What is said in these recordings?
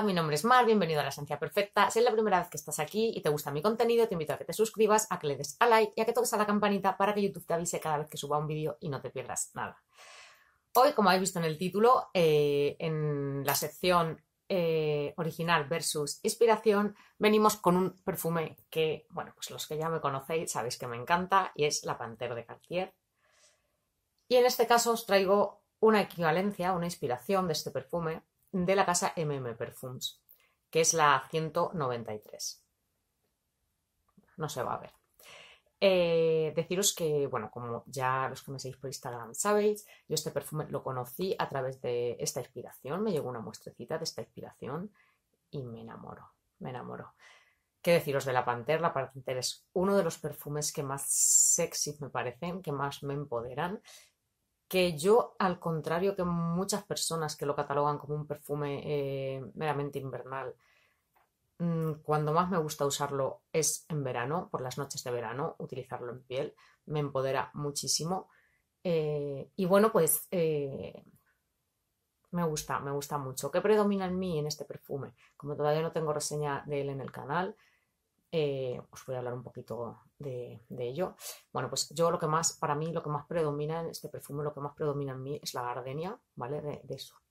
mi nombre es Mar, bienvenido a La Esencia Perfecta. Si es la primera vez que estás aquí y te gusta mi contenido, te invito a que te suscribas, a que le des a like y a que toques a la campanita para que YouTube te avise cada vez que suba un vídeo y no te pierdas nada. Hoy, como habéis visto en el título, eh, en la sección eh, original versus inspiración, venimos con un perfume que, bueno, pues los que ya me conocéis sabéis que me encanta y es la Pantera de Cartier. Y en este caso os traigo una equivalencia, una inspiración de este perfume de la casa MM Perfumes, que es la 193. No se va a ver. Eh, deciros que, bueno, como ya los que me seguís por Instagram sabéis, yo este perfume lo conocí a través de esta inspiración, me llegó una muestrecita de esta inspiración y me enamoro, me enamoro. ¿Qué deciros de la Pantera? La Panther es uno de los perfumes que más sexy me parecen, que más me empoderan que yo, al contrario que muchas personas que lo catalogan como un perfume eh, meramente invernal, mm, cuando más me gusta usarlo es en verano, por las noches de verano, utilizarlo en piel, me empodera muchísimo. Eh, y bueno, pues eh, me gusta, me gusta mucho. ¿Qué predomina en mí en este perfume? Como todavía no tengo reseña de él en el canal, os eh, pues voy a hablar un poquito de, ello. Bueno, pues yo lo que más, para mí, lo que más predomina en este perfume, lo que más predomina en mí es la gardenia, ¿vale? De,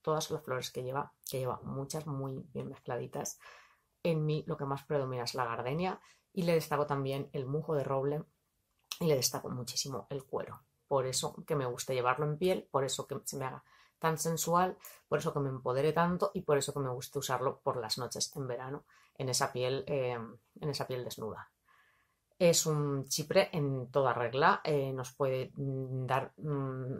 todas las flores que lleva, que lleva muchas muy bien mezcladitas. En mí lo que más predomina es la gardenia y le destaco también el mujo de roble y le destaco muchísimo el cuero. Por eso que me gusta llevarlo en piel, por eso que se me haga tan sensual, por eso que me empodere tanto y por eso que me guste usarlo por las noches en verano, en esa piel, em, en esa piel desnuda. Es un chipre en toda regla, eh, nos puede mm, dar mm,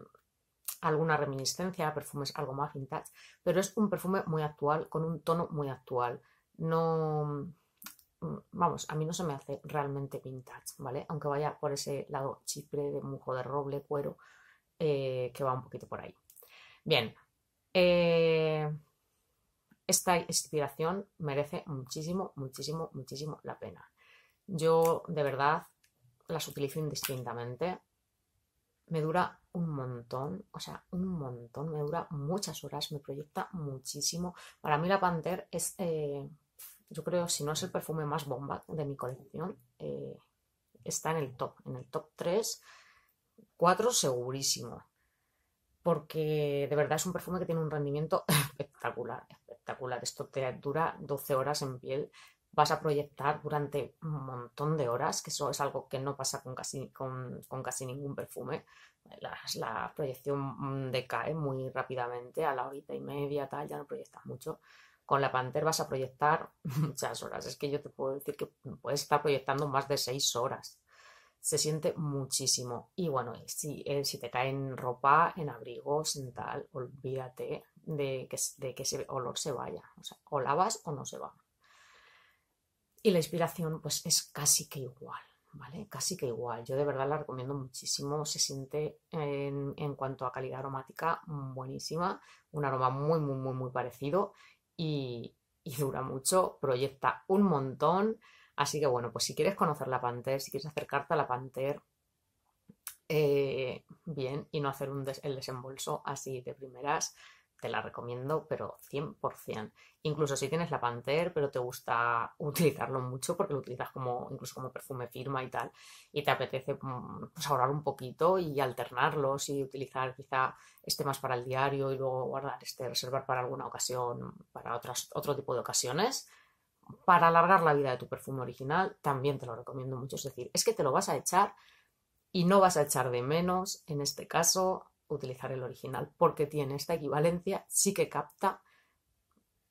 alguna reminiscencia a perfumes algo más vintage, pero es un perfume muy actual, con un tono muy actual. No, mm, vamos, a mí no se me hace realmente vintage, ¿vale? Aunque vaya por ese lado chipre de mujo de roble, cuero, eh, que va un poquito por ahí. Bien, eh, esta inspiración merece muchísimo, muchísimo, muchísimo la pena. Yo de verdad las utilizo indistintamente. Me dura un montón, o sea, un montón, me dura muchas horas, me proyecta muchísimo. Para mí la Panther es, eh, yo creo, si no es el perfume más bomba de mi colección, eh, está en el top, en el top 3, 4 segurísimo porque de verdad es un perfume que tiene un rendimiento espectacular, espectacular. Esto te dura 12 horas en piel, vas a proyectar durante un montón de horas, que eso es algo que no pasa con casi, con, casi ningún perfume. La, proyección mm, decae muy rápidamente, a la horita y media, tal, ya no proyectas mucho. Con la Panther vas a proyectar muchas horas. Es que yo te puedo decir que puedes estar proyectando más de 6 horas se siente muchísimo. Y bueno, si, eh, si te cae en ropa, en abrigos, en tal, olvídate de que, de que ese olor se vaya. O sea, o lavas o no se va. Y la inspiración, pues es casi que igual, ¿vale? Casi que igual. Yo de verdad la recomiendo muchísimo. Se siente en, cuanto a calidad aromática buenísima. Un aroma muy, muy, muy, muy parecido. Y, y dura mucho, proyecta un montón. Así que bueno, pues si quieres conocer la Panther, si quieres acercarte a la Panther, eh, bien, y no hacer un el desembolso así de primeras, te la recomiendo, pero 100%. Incluso si tienes la Panther, pero te gusta utilizarlo mucho porque lo utilizas como, incluso como perfume firma y tal, y te apetece mm, pues ahorrar un poquito y alternarlos y utilizar quizá este más para el diario y luego guardar este, reservar para alguna ocasión, para otras, otro tipo de ocasiones, para alargar la vida de tu perfume original, también te lo recomiendo mucho. Es decir, es que te lo vas a echar y no vas a echar de menos, en este caso, utilizar el original, porque tiene esta equivalencia, sí que capta,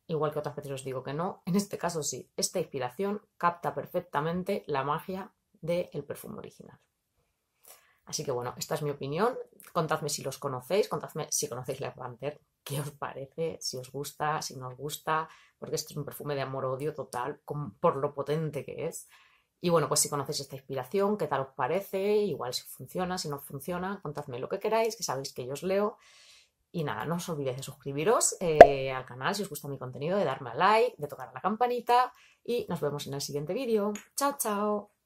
igual que otras veces os digo que no, en este caso sí, esta inspiración capta perfectamente la magia del perfume original. Así que bueno, esta es mi opinión. Contadme si los conocéis, contadme si conocéis la qué os parece, si os gusta, si no os gusta, porque esto es un perfume de amor-odio total por lo potente que es. Y bueno, pues si conocéis esta inspiración, qué tal os parece, igual si funciona, si no funciona, contadme lo que queráis, que sabéis que yo os leo. Y nada, no os olvidéis de suscribiros eh, al canal si os gusta mi contenido, de darme a like, de tocar la campanita y nos vemos en el siguiente vídeo. Chao, chao.